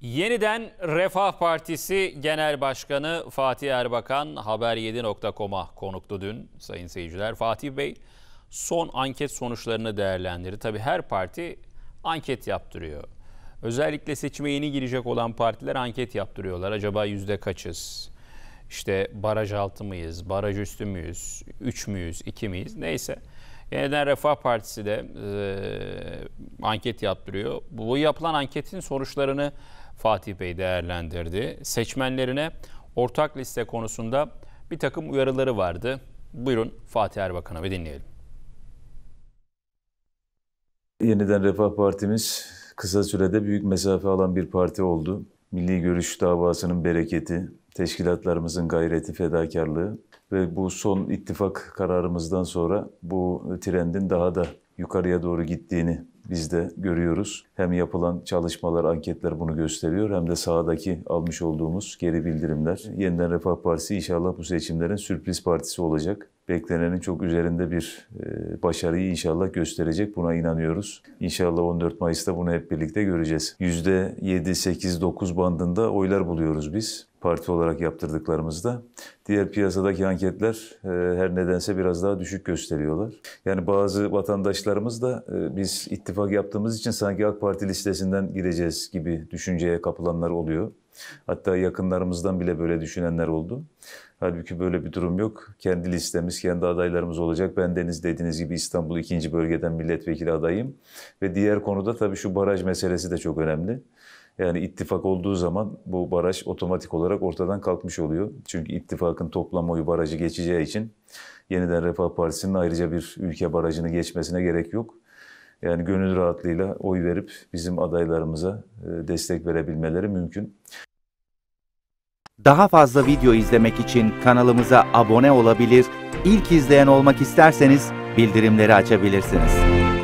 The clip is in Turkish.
Yeniden Refah Partisi Genel Başkanı Fatih Erbakan Haber7.com'a konuktu dün sayın seyirciler. Fatih Bey son anket sonuçlarını değerlendirdi. Tabi her parti anket yaptırıyor. Özellikle seçime yeni girecek olan partiler anket yaptırıyorlar. Acaba yüzde kaçız? İşte baraj altı mıyız? Baraj üstü müyüz? Üç müyüz? İki miyiz? Neyse. Yeniden Refah Partisi de e, anket yaptırıyor. Bu yapılan anketin sonuçlarını Fatih Bey değerlendirdi. Seçmenlerine ortak liste konusunda bir takım uyarıları vardı. Buyurun Fatih Erbakan'a bir dinleyelim. Yeniden Refah Partimiz kısa sürede büyük mesafe alan bir parti oldu. Milli görüş davasının bereketi, teşkilatlarımızın gayreti, fedakarlığı ve bu son ittifak kararımızdan sonra bu trendin daha da yukarıya doğru gittiğini biz de görüyoruz. Hem yapılan çalışmalar, anketler bunu gösteriyor hem de sahadaki almış olduğumuz geri bildirimler. Yeniden Refah Partisi inşallah bu seçimlerin sürpriz partisi olacak beklenenin çok üzerinde bir e, başarıyı inşallah gösterecek. Buna inanıyoruz. İnşallah 14 Mayıs'ta bunu hep birlikte göreceğiz. yüzde %7, 8, 9 bandında oylar buluyoruz biz parti olarak yaptırdıklarımızda. Diğer piyasadaki anketler e, her nedense biraz daha düşük gösteriyorlar. Yani bazı vatandaşlarımız da e, biz ittifak yaptığımız için sanki AK Parti listesinden gireceğiz gibi düşünceye kapılanlar oluyor. Hatta yakınlarımızdan bile böyle düşünenler oldu. Halbuki böyle bir durum yok. Kendi listemiz, kendi adaylarımız olacak. Ben Deniz dediğiniz gibi İstanbul 2. bölgeden milletvekili adayım. Ve diğer konuda tabii şu baraj meselesi de çok önemli. Yani ittifak olduğu zaman bu baraj otomatik olarak ortadan kalkmış oluyor. Çünkü ittifakın toplam oyu barajı geçeceği için yeniden Refah Partisi'nin ayrıca bir ülke barajını geçmesine gerek yok yani gönül rahatlığıyla oy verip bizim adaylarımıza e, destek verebilmeleri mümkün. Daha fazla video izlemek için kanalımıza abone olabilir, ilk izleyen olmak isterseniz bildirimleri açabilirsiniz.